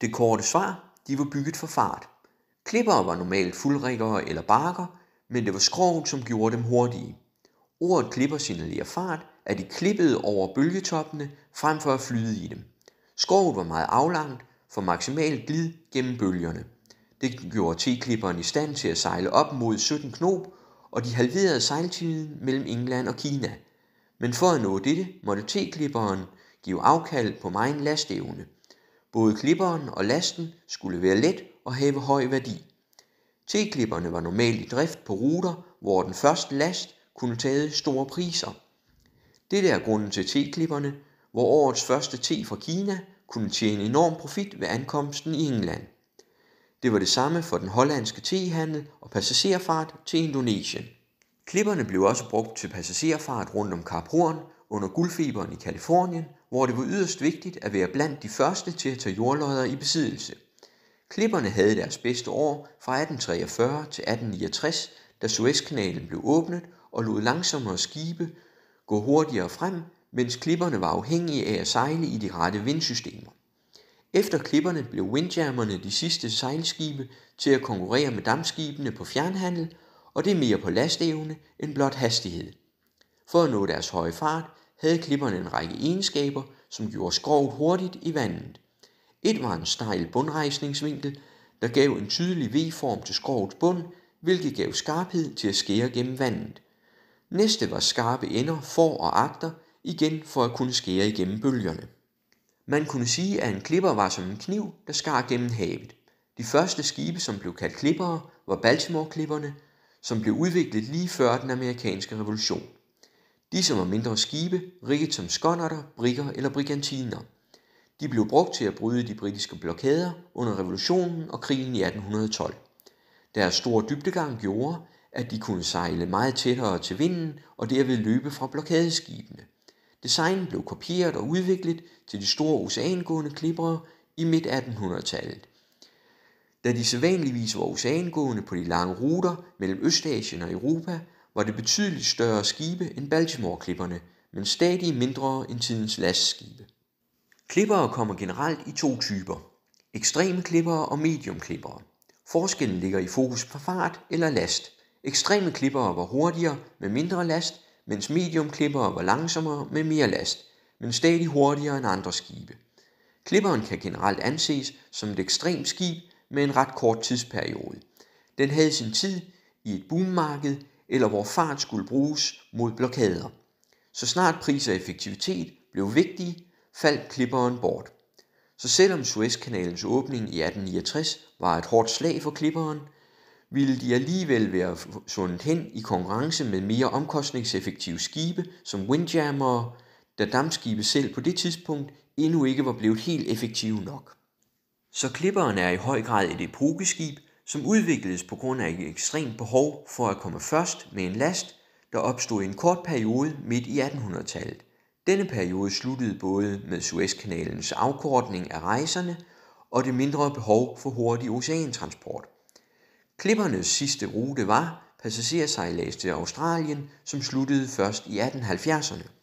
Det korte svar, de var bygget for fart. Klippere var normalt fuldrikkere eller barker, men det var skroget, som gjorde dem hurtige. Ordet klipper signalerer fart, at de klippede over bølgetoppene frem for at flyde i dem. Skroget var meget aflangt for maksimalt glid gennem bølgerne. Det gjorde T-klipperen i stand til at sejle op mod 17 knop, og de halverede sejltiden mellem England og Kina. Men for at nå dette, måtte T-klipperen give afkald på meget lastevne – Både klipperen og lasten skulle være let og have høj værdi. T-klipperne var normalt i drift på ruter, hvor den første last kunne tage store priser. Dette er grunden til T-klipperne, hvor årets første te fra Kina kunne tjene enorm profit ved ankomsten i England. Det var det samme for den hollandske tehandel og passagerfart til Indonesien. Klipperne blev også brugt til passagerfart rundt om Kap Horn, under guldfeberen i Kalifornien, hvor det var yderst vigtigt at være blandt de første til at tage jordlodder i besiddelse. Klipperne havde deres bedste år fra 1843 til 1869, da Suezkanalen blev åbnet og lod langsommere skibe gå hurtigere frem, mens klipperne var afhængige af at sejle i de rette vindsystemer. Efter klipperne blev windjammerne de sidste sejlskibe til at konkurrere med dampskibene på fjernhandel, og det er mere på lastevne end blot hastighed. For at nå deres høje fart havde klipperne en række egenskaber, som gjorde skroget hurtigt i vandet. Et var en stejl bundrejsningsvinkel, der gav en tydelig V-form til skrogets bund, hvilket gav skarphed til at skære gennem vandet. Næste var skarpe ender for og agter, igen for at kunne skære igennem bølgerne. Man kunne sige, at en klipper var som en kniv, der skar gennem havet. De første skibe, som blev kaldt klippere, var Baltimore-klipperne, som blev udviklet lige før den amerikanske revolution. Disse var mindre skibe, rigget som skonnerter, brikker eller brigantiner. De blev brugt til at bryde de britiske blokader under revolutionen og krigen i 1812. Deres store dybdegang gjorde, at de kunne sejle meget tættere til vinden og derved løbe fra blokadeskibene. Designet blev kopieret og udviklet til de store oceangående klippere i midt-1800-tallet. Da de sædvanligvis var oceangående på de lange ruter mellem Østasien og Europa, var det betydeligt større skibe end Baltimore-klipperne, men stadig mindre end tidens lastskibe. Klippere kommer generelt i to typer. Ekstreme klippere og medium klippere. Forskellen ligger i fokus på fart eller last. Ekstreme klippere var hurtigere med mindre last, mens medium var langsommere med mere last, men stadig hurtigere end andre skibe. Klipperen kan generelt anses som et ekstremt skib med en ret kort tidsperiode. Den havde sin tid i et boommarked, eller hvor fart skulle bruges mod blokader. Så snart pris og effektivitet blev vigtige, faldt klipperen bort. Så selvom Suezkanalens åbning i 1869 var et hårdt slag for klipperen, ville de alligevel være sundet hen i konkurrence med mere omkostningseffektive skibe som Windjammer, da dammskibe selv på det tidspunkt endnu ikke var blevet helt effektive nok. Så klipperen er i høj grad et epokeskib, som udvikledes på grund af et ekstremt behov for at komme først med en last, der opstod i en kort periode midt i 1800-tallet. Denne periode sluttede både med Suezkanalens afkortning af rejserne og det mindre behov for hurtig oceantransport. Klippernes sidste rute var passagersejlads til Australien, som sluttede først i 1870'erne.